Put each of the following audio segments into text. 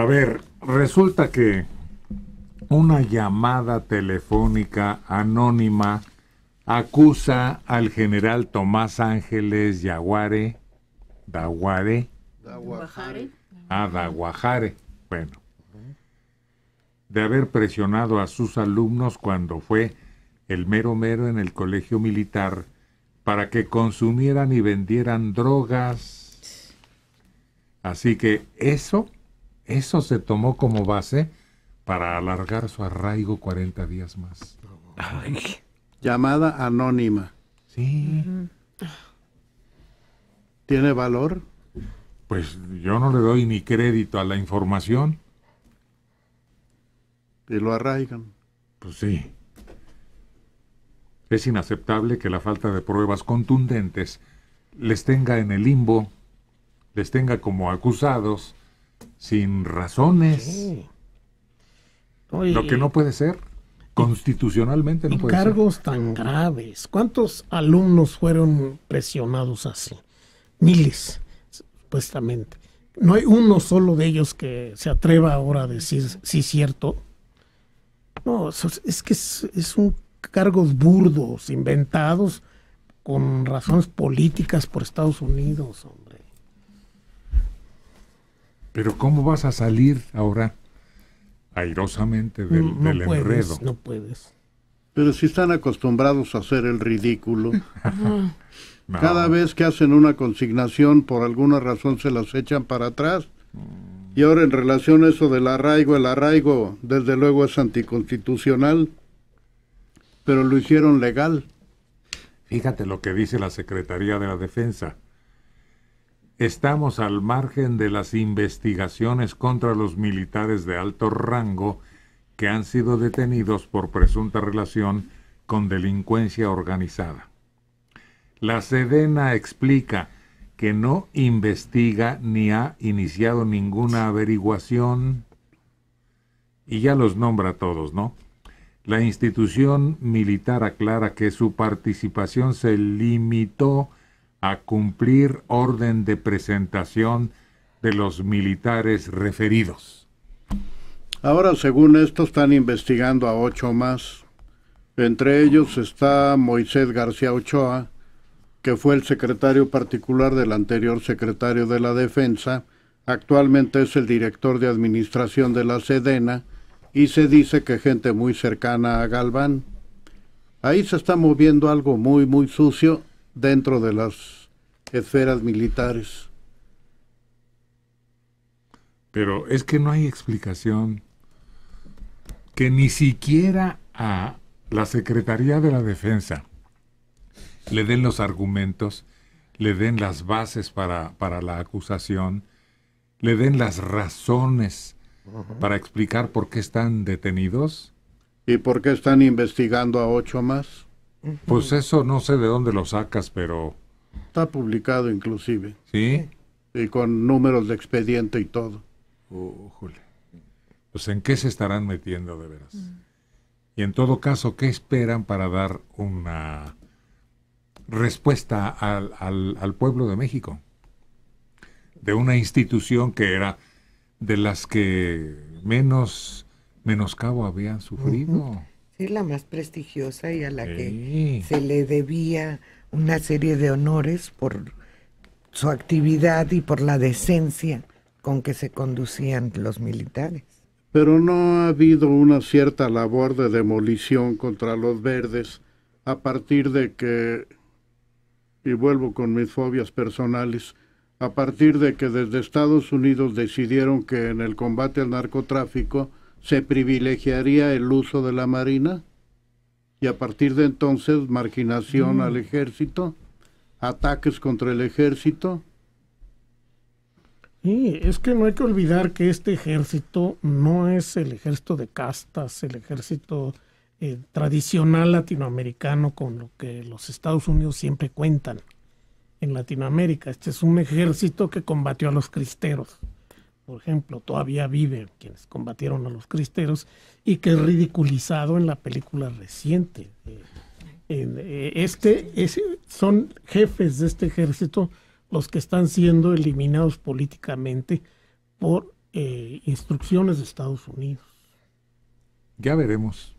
A ver, resulta que una llamada telefónica anónima acusa al general Tomás Ángeles Yaguare, Daguare, a Ah, Daguajare, bueno, de haber presionado a sus alumnos cuando fue el mero mero en el colegio militar para que consumieran y vendieran drogas. Así que eso eso se tomó como base para alargar su arraigo 40 días más. Llamada anónima. Sí. ¿Tiene valor? Pues yo no le doy ni crédito a la información. Y lo arraigan. Pues sí. Es inaceptable que la falta de pruebas contundentes les tenga en el limbo, les tenga como acusados sin razones. lo que no puede ser. Constitucionalmente no puede cargos tan mm. graves. ¿Cuántos alumnos fueron presionados así? Miles, supuestamente. No hay uno solo de ellos que se atreva ahora a decir sí cierto. No, es que es, un cargos burdos, inventados con razones políticas por Estados Unidos, pero ¿cómo vas a salir ahora airosamente del, mm, no, no puedes, enredo? No puedes. Pero si están acostumbrados a hacer el ridículo, cada vez que hacen una consignación, por alguna razón se las echan para atrás. Mm. Y ahora en relación a eso del arraigo, el arraigo desde luego es anticonstitucional, pero lo hicieron legal. Fíjate lo que dice la Secretaría de la Defensa estamos al margen de las investigaciones contra los militares de alto rango que han sido detenidos por presunta relación con delincuencia organizada. La Sedena explica que no investiga ni ha iniciado ninguna averiguación y ya los nombra a todos, ¿no? La institución militar aclara que su participación se limitó a cumplir orden de presentación de los militares referidos. Ahora, según esto, están investigando a ocho más. Entre ellos está Moisés García Ochoa, que fue el secretario particular del anterior secretario de la Defensa, actualmente es el director de administración de la Sedena, y se dice que gente muy cercana a Galván. Ahí se está moviendo algo muy, muy sucio dentro de las esferas militares. Pero es que no hay explicación que ni siquiera a la Secretaría de la Defensa le den los argumentos, le den las bases para, la acusación, le den las razones para explicar por qué están detenidos. ¿Y por qué están investigando a ocho más? Pues eso no sé de dónde lo sacas, pero... Está publicado inclusive. ¿Sí? Y con números de expediente y todo. Oh, pues en qué se estarán metiendo de veras. Y en todo caso, ¿qué esperan para dar una respuesta al, al, pueblo de México? De una institución que era de las que menos menoscabo habían sufrido es la más prestigiosa y a la que se le debía una serie de honores por su actividad y por la decencia con que se conducían los militares. Pero no ha habido una cierta labor de demolición contra los verdes a partir de que, y vuelvo con mis fobias personales, a partir de que desde Estados Unidos decidieron que en el combate al narcotráfico se privilegiaría el uso de la Marina y a partir de entonces marginación mm. al ejército, ataques contra el ejército. Sí, es que no hay que olvidar que este ejército no es el ejército de castas, el ejército eh, tradicional latinoamericano con lo que los Estados Unidos siempre cuentan en Latinoamérica. Este es un ejército que combatió a los cristeros por ejemplo, todavía vive quienes combatieron a los cristeros y que es ridiculizado en la película reciente. Eh, eh, este, son jefes de este ejército los que están siendo eliminados políticamente por eh, instrucciones de Estados Unidos. Ya veremos.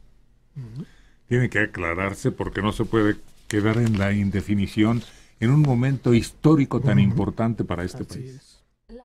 Tiene que aclararse porque no se puede quedar en la indefinición en un momento histórico tan importante para este país.